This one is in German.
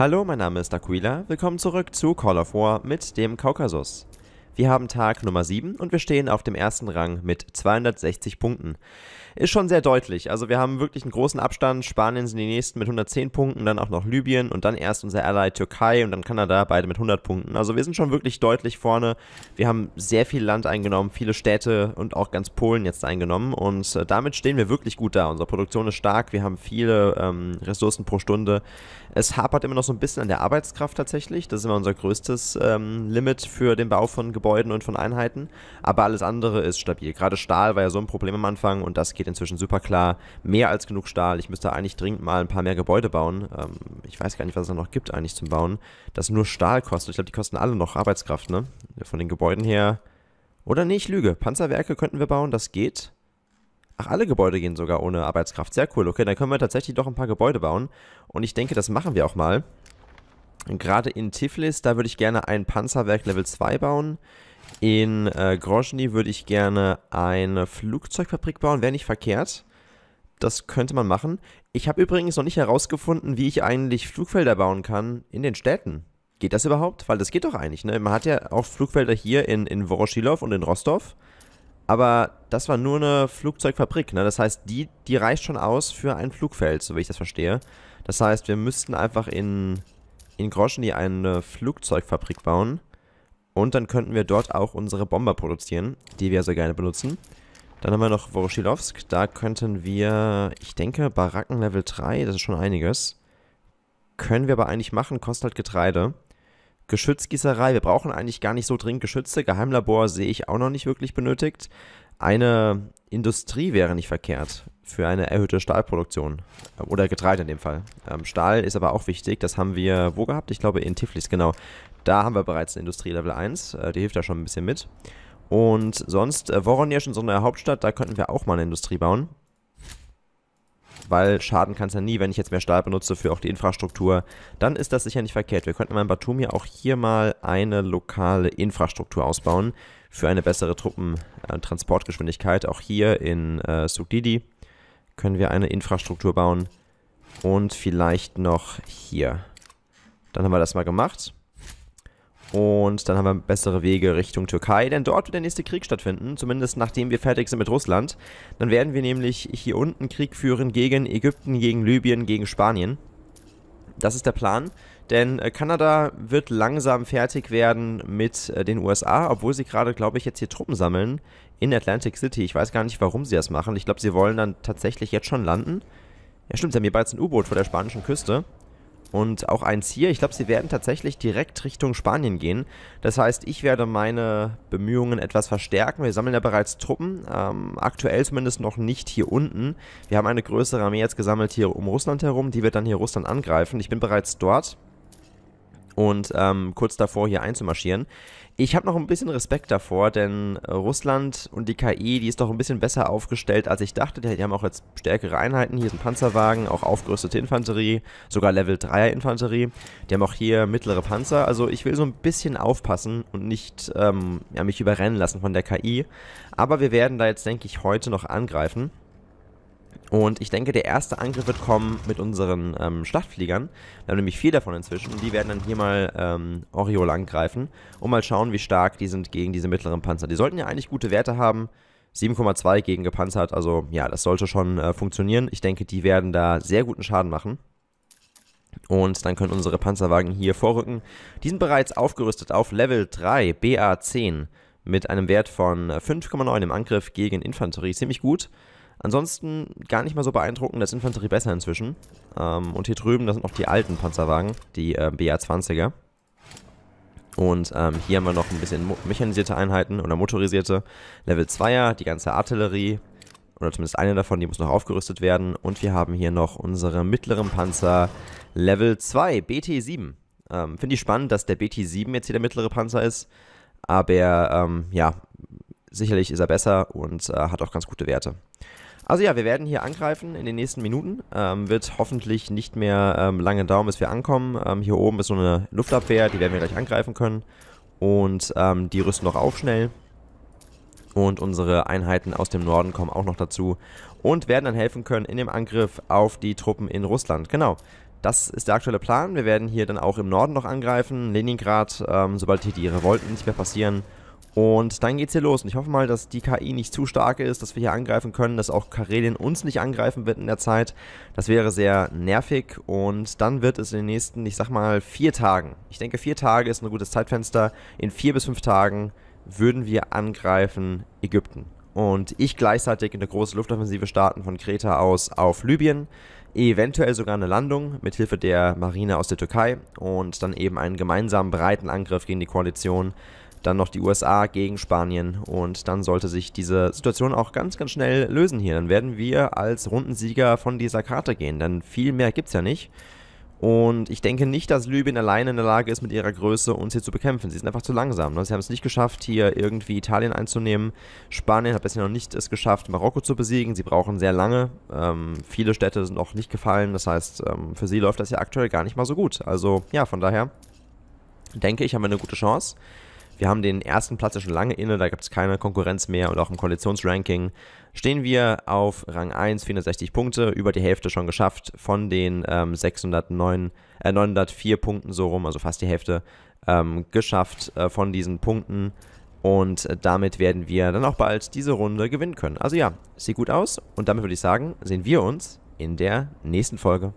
Hallo, mein Name ist Aquila. Willkommen zurück zu Call of War mit dem Kaukasus. Wir haben Tag Nummer 7 und wir stehen auf dem ersten Rang mit 260 Punkten. Ist schon sehr deutlich. Also wir haben wirklich einen großen Abstand. Spanien sind die nächsten mit 110 Punkten, dann auch noch Libyen und dann erst unser Ally Türkei und dann Kanada, beide mit 100 Punkten. Also wir sind schon wirklich deutlich vorne. Wir haben sehr viel Land eingenommen, viele Städte und auch ganz Polen jetzt eingenommen und äh, damit stehen wir wirklich gut da. Unsere Produktion ist stark, wir haben viele ähm, Ressourcen pro Stunde. Es hapert immer noch so ein bisschen an der Arbeitskraft tatsächlich. Das ist immer unser größtes ähm, Limit für den Bau von Gebäuden. Gebäuden und von Einheiten, aber alles andere ist stabil. Gerade Stahl war ja so ein Problem am Anfang und das geht inzwischen super klar. Mehr als genug Stahl. Ich müsste eigentlich dringend mal ein paar mehr Gebäude bauen. Ähm, ich weiß gar nicht, was es da noch gibt eigentlich zum Bauen. Das nur Stahl kostet. Ich glaube, die kosten alle noch Arbeitskraft, ne? Von den Gebäuden her. Oder nee, ich lüge. Panzerwerke könnten wir bauen, das geht. Ach, alle Gebäude gehen sogar ohne Arbeitskraft. Sehr cool. Okay, dann können wir tatsächlich doch ein paar Gebäude bauen. Und ich denke, das machen wir auch mal. Gerade in Tiflis, da würde ich gerne ein Panzerwerk Level 2 bauen. In äh, Grozny würde ich gerne eine Flugzeugfabrik bauen, wäre nicht verkehrt. Das könnte man machen. Ich habe übrigens noch nicht herausgefunden, wie ich eigentlich Flugfelder bauen kann in den Städten. Geht das überhaupt? Weil das geht doch eigentlich, ne? Man hat ja auch Flugfelder hier in, in Voroshilov und in Rostov. Aber das war nur eine Flugzeugfabrik, ne? Das heißt, die, die reicht schon aus für ein Flugfeld, so wie ich das verstehe. Das heißt, wir müssten einfach in in Groschen, die eine Flugzeugfabrik bauen. Und dann könnten wir dort auch unsere Bomber produzieren, die wir so also gerne benutzen. Dann haben wir noch Voroshilovsk. Da könnten wir, ich denke, Baracken Level 3, das ist schon einiges. Können wir aber eigentlich machen, kostet halt Getreide. Geschützgießerei. Wir brauchen eigentlich gar nicht so dringend Geschütze. Geheimlabor sehe ich auch noch nicht wirklich benötigt. Eine Industrie wäre nicht verkehrt für eine erhöhte Stahlproduktion. Ähm, oder Getreide in dem Fall. Ähm, Stahl ist aber auch wichtig. Das haben wir wo gehabt? Ich glaube in Tiflis, genau. Da haben wir bereits eine Industrie Level 1. Äh, die hilft da schon ein bisschen mit. Und sonst, äh, Voronezh in so einer Hauptstadt, da könnten wir auch mal eine Industrie bauen weil schaden kann es ja nie, wenn ich jetzt mehr Stahl benutze für auch die Infrastruktur, dann ist das sicher nicht verkehrt. Wir könnten mal in Batumi auch hier mal eine lokale Infrastruktur ausbauen für eine bessere Truppentransportgeschwindigkeit. Äh, auch hier in äh, Sugdidi können wir eine Infrastruktur bauen und vielleicht noch hier. Dann haben wir das mal gemacht. Und dann haben wir bessere Wege Richtung Türkei, denn dort wird der nächste Krieg stattfinden, zumindest nachdem wir fertig sind mit Russland. Dann werden wir nämlich hier unten Krieg führen gegen Ägypten, gegen Libyen, gegen Spanien. Das ist der Plan, denn äh, Kanada wird langsam fertig werden mit äh, den USA, obwohl sie gerade, glaube ich, jetzt hier Truppen sammeln in Atlantic City. Ich weiß gar nicht, warum sie das machen. Ich glaube, sie wollen dann tatsächlich jetzt schon landen. Ja, stimmt, sie haben hier bald ein U-Boot vor der spanischen Küste und auch eins hier. Ich glaube, sie werden tatsächlich direkt Richtung Spanien gehen. Das heißt, ich werde meine Bemühungen etwas verstärken. Wir sammeln ja bereits Truppen, ähm, aktuell zumindest noch nicht hier unten. Wir haben eine größere Armee jetzt gesammelt hier um Russland herum, die wird dann hier Russland angreifen. Ich bin bereits dort, und ähm, kurz davor hier einzumarschieren. Ich habe noch ein bisschen Respekt davor, denn äh, Russland und die KI, die ist doch ein bisschen besser aufgestellt, als ich dachte. Die haben auch jetzt stärkere Einheiten. Hier sind Panzerwagen, auch aufgerüstete Infanterie, sogar Level 3er Infanterie. Die haben auch hier mittlere Panzer. Also ich will so ein bisschen aufpassen und nicht ähm, ja, mich überrennen lassen von der KI. Aber wir werden da jetzt, denke ich, heute noch angreifen. Und ich denke, der erste Angriff wird kommen mit unseren ähm, Schlachtfliegern. Wir haben nämlich vier davon inzwischen. die werden dann hier mal ähm, Oriol angreifen. Und mal schauen, wie stark die sind gegen diese mittleren Panzer. Die sollten ja eigentlich gute Werte haben. 7,2 gegen gepanzert. Also ja, das sollte schon äh, funktionieren. Ich denke, die werden da sehr guten Schaden machen. Und dann können unsere Panzerwagen hier vorrücken. Die sind bereits aufgerüstet auf Level 3 BA10 mit einem Wert von 5,9 äh, im Angriff gegen Infanterie. Ziemlich gut. Ansonsten gar nicht mal so beeindruckend, das Infanterie besser inzwischen. Ähm, und hier drüben, das sind noch die alten Panzerwagen, die äh, BA-20er. Und ähm, hier haben wir noch ein bisschen mechanisierte Einheiten oder motorisierte. Level 2er, die ganze Artillerie, oder zumindest eine davon, die muss noch aufgerüstet werden. Und wir haben hier noch unsere mittleren Panzer Level 2, BT-7. Ähm, Finde ich spannend, dass der BT-7 jetzt hier der mittlere Panzer ist. Aber ähm, ja, sicherlich ist er besser und äh, hat auch ganz gute Werte. Also ja, wir werden hier angreifen in den nächsten Minuten. Ähm, wird hoffentlich nicht mehr ähm, lange dauern, bis wir ankommen. Ähm, hier oben ist so eine Luftabwehr, die werden wir gleich angreifen können. Und ähm, die rüsten noch auf schnell. Und unsere Einheiten aus dem Norden kommen auch noch dazu. Und werden dann helfen können in dem Angriff auf die Truppen in Russland. Genau, das ist der aktuelle Plan. Wir werden hier dann auch im Norden noch angreifen. Leningrad, ähm, sobald hier die Revolten nicht mehr passieren. Und dann geht's hier los. Und ich hoffe mal, dass die KI nicht zu stark ist, dass wir hier angreifen können, dass auch Karelien uns nicht angreifen wird in der Zeit. Das wäre sehr nervig. Und dann wird es in den nächsten, ich sag mal, vier Tagen. Ich denke, vier Tage ist ein gutes Zeitfenster. In vier bis fünf Tagen würden wir angreifen Ägypten. Und ich gleichzeitig eine große Luftoffensive starten von Kreta aus auf Libyen eventuell sogar eine Landung mit Hilfe der Marine aus der Türkei und dann eben einen gemeinsamen breiten Angriff gegen die Koalition dann noch die USA gegen Spanien und dann sollte sich diese Situation auch ganz, ganz schnell lösen hier. Dann werden wir als Rundensieger von dieser Karte gehen, denn viel mehr gibt es ja nicht. Und ich denke nicht, dass Libyen alleine in der Lage ist, mit ihrer Größe uns hier zu bekämpfen. Sie sind einfach zu langsam. Ne? Sie haben es nicht geschafft, hier irgendwie Italien einzunehmen. Spanien hat bisher noch nicht es geschafft, Marokko zu besiegen. Sie brauchen sehr lange. Ähm, viele Städte sind noch nicht gefallen. Das heißt, ähm, für sie läuft das ja aktuell gar nicht mal so gut. Also ja, von daher denke ich, haben wir eine gute Chance. Wir haben den ersten Platz schon lange inne, da gibt es keine Konkurrenz mehr und auch im Koalitionsranking stehen wir auf Rang 1, 460 Punkte, über die Hälfte schon geschafft von den ähm, 609, äh, 904 Punkten so rum, also fast die Hälfte ähm, geschafft äh, von diesen Punkten. Und äh, damit werden wir dann auch bald diese Runde gewinnen können. Also ja, sieht gut aus. Und damit würde ich sagen, sehen wir uns in der nächsten Folge.